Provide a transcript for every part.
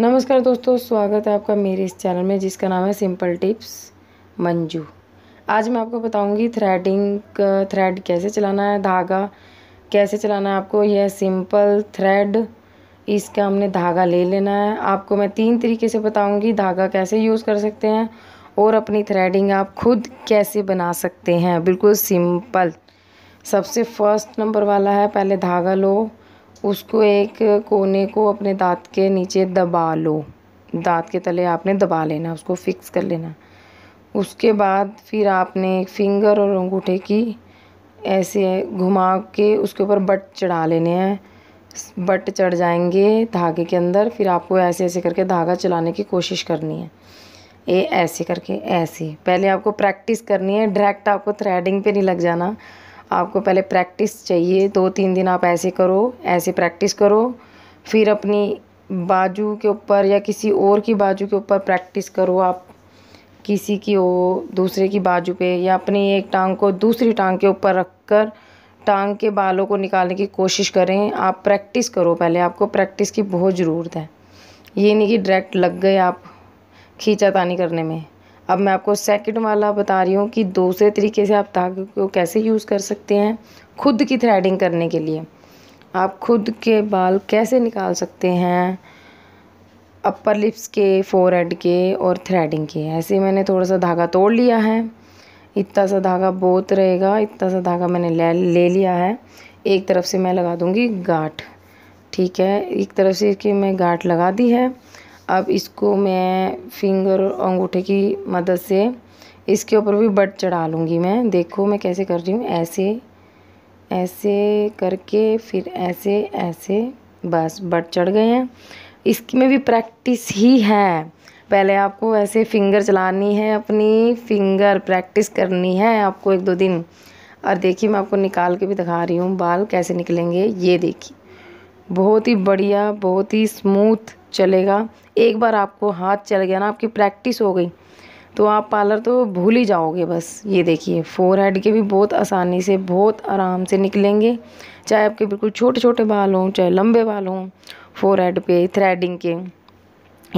नमस्कार दोस्तों स्वागत है आपका मेरे इस चैनल में जिसका नाम है सिंपल टिप्स मंजू आज मैं आपको बताऊंगी थ्रेडिंग थ्रेड कैसे चलाना है धागा कैसे चलाना है आपको यह सिंपल थ्रेड इसका हमने धागा ले लेना है आपको मैं तीन तरीके से बताऊंगी धागा कैसे यूज़ कर सकते हैं और अपनी थ्रेडिंग आप खुद कैसे बना सकते हैं बिल्कुल सिंपल सबसे फर्स्ट नंबर वाला है पहले धागा लो उसको एक कोने को अपने दांत के नीचे दबा लो दांत के तले आपने दबा लेना उसको फिक्स कर लेना उसके बाद फिर आपने एक फिंगर और अंगूठे की ऐसे घुमा के उसके ऊपर बट चढ़ा लेने हैं बट चढ़ जाएंगे धागे के अंदर फिर आपको ऐसे ऐसे करके धागा चलाने की कोशिश करनी है ये ऐसे करके ऐसे पहले आपको प्रैक्टिस करनी है डायरेक्ट आपको थ्रेडिंग पे नहीं लग जाना आपको पहले प्रैक्टिस चाहिए दो तीन दिन आप ऐसे करो ऐसे प्रैक्टिस करो फिर अपनी बाजू के ऊपर या किसी और की बाजू के ऊपर प्रैक्टिस करो आप किसी की हो दूसरे की बाजू पे या अपनी एक टांग को दूसरी टांग के ऊपर रख कर टांग के बालों को निकालने की कोशिश करें आप प्रैक्टिस करो पहले आपको प्रैक्टिस की बहुत ज़रूरत है ये नहीं कि डायरेक्ट लग गए आप खींचातानी करने में अब मैं आपको सेकंड वाला बता रही हूँ कि दूसरे तरीके से आप धागे को कैसे यूज़ कर सकते हैं खुद की थ्रेडिंग करने के लिए आप खुद के बाल कैसे निकाल सकते हैं अपर लिप्स के फोर हेड के और थ्रेडिंग के ऐसे मैंने थोड़ा सा धागा तोड़ लिया है इतना सा धागा बहुत रहेगा इतना सा धागा मैंने ले ले लिया है एक तरफ से मैं लगा दूँगी गाठ ठीक है एक तरफ से कि मैं गाठ लगा दी है अब इसको मैं फिंगर अंगूठे की मदद से इसके ऊपर भी बट चढ़ा लूँगी मैं देखो मैं कैसे कर रही हूँ ऐसे ऐसे करके फिर ऐसे ऐसे बस बट चढ़ गए हैं इसकी में भी प्रैक्टिस ही है पहले आपको ऐसे फिंगर चलानी है अपनी फिंगर प्रैक्टिस करनी है आपको एक दो दिन और देखिए मैं आपको निकाल के भी दिखा रही हूँ बाल कैसे निकलेंगे ये देखिए बहुत ही बढ़िया बहुत ही स्मूथ चलेगा एक बार आपको हाथ चल गया ना आपकी प्रैक्टिस हो गई तो आप पार्लर तो भूल ही जाओगे बस ये देखिए फोर हेड के भी बहुत आसानी से बहुत आराम से निकलेंगे चाहे आपके बिल्कुल छोटे छोटे बाल हों चाहे लंबे बाल हों फोर हेड पे थ्रेडिंग के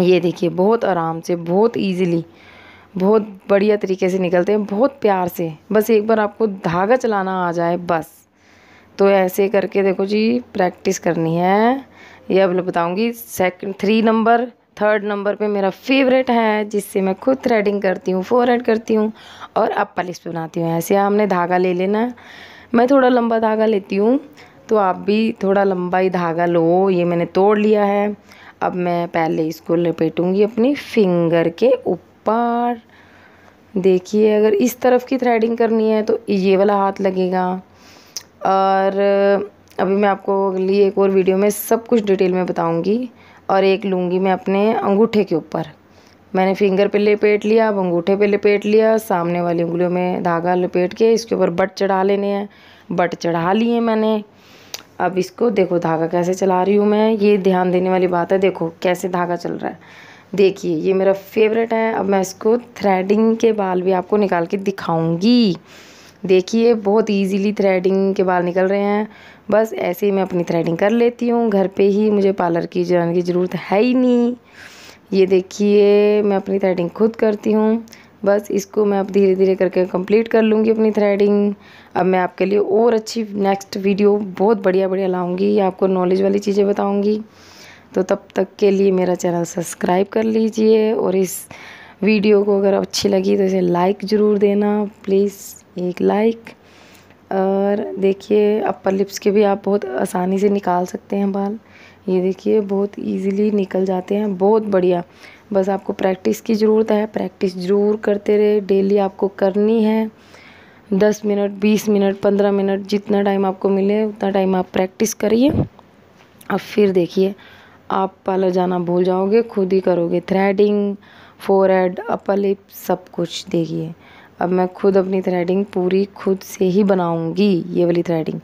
ये देखिए बहुत आराम से बहुत ईजिली बहुत बढ़िया तरीके से निकलते हैं बहुत प्यार से बस एक बार आपको धागा चलाना आ जाए बस तो ऐसे करके देखो जी प्रैक्टिस करनी है ये अब बताऊँगी second three number third number पे मेरा फेवरेट है जिससे मैं खुद थ्रेडिंग करती हूँ फोर हेड करती हूँ और अब पलिस बनाती हूँ ऐसे हमने धागा ले लेना मैं थोड़ा लंबा धागा लेती हूँ तो आप भी थोड़ा लंबा ही धागा लो ये मैंने तोड़ लिया है अब मैं पहले इसको लपेटूँगी अपनी फिंगर के ऊपर देखिए अगर इस तरफ की थ्रेडिंग करनी है तो ये वाला हाथ लगेगा और अभी मैं आपको अगली एक और वीडियो में सब कुछ डिटेल में बताऊंगी और एक लूँगी मैं अपने अंगूठे के ऊपर मैंने फिंगर पे लपेट लिया अब अंगूठे पे लपेट लिया सामने वाली उंगलियों में धागा लपेट के इसके ऊपर बट चढ़ा लेने हैं बट चढ़ा लिए मैंने अब इसको देखो धागा कैसे चला रही हूँ मैं ये ध्यान देने वाली बात है देखो कैसे धागा चल रहा है देखिए ये मेरा फेवरेट है अब मैं इसको थ्रेडिंग के बाल भी आपको निकाल के दिखाऊँगी देखिए बहुत इजीली थ्रेडिंग के बाल निकल रहे हैं बस ऐसे ही मैं अपनी थ्रेडिंग कर लेती हूँ घर पे ही मुझे पार्लर की जान की ज़रूरत है ही नहीं ये देखिए मैं अपनी थ्रेडिंग खुद करती हूँ बस इसको मैं अब धीरे धीरे करके कंप्लीट कर लूँगी अपनी थ्रेडिंग अब मैं आपके लिए और अच्छी नेक्स्ट वीडियो बहुत बढ़िया बढ़िया लाऊँगी आपको नॉलेज वाली चीज़ें बताऊँगी तो तब तक के लिए मेरा चैनल सब्सक्राइब कर लीजिए और इस वीडियो को अगर अच्छी लगी तो इसे लाइक ज़रूर देना प्लीज़ एक लाइक और देखिए अपर लिप्स के भी आप बहुत आसानी से निकाल सकते हैं बाल ये देखिए बहुत इजीली निकल जाते हैं बहुत बढ़िया बस आपको प्रैक्टिस की ज़रूरत है प्रैक्टिस ज़रूर करते रहे डेली आपको करनी है दस मिनट बीस मिनट पंद्रह मिनट जितना टाइम आपको मिले उतना टाइम आप प्रैक्टिस करिए और फिर देखिए आप पार्लर जाना भूल जाओगे खुद ही करोगे threading forehead upper lip सब कुछ देखिए अब मैं खुद अपनी थ्रेडिंग पूरी खुद से ही बनाऊंगी ये वाली थ्रेडिंग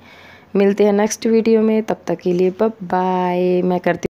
मिलते हैं नेक्स्ट वीडियो में तब तक के लिए बाय मैं करती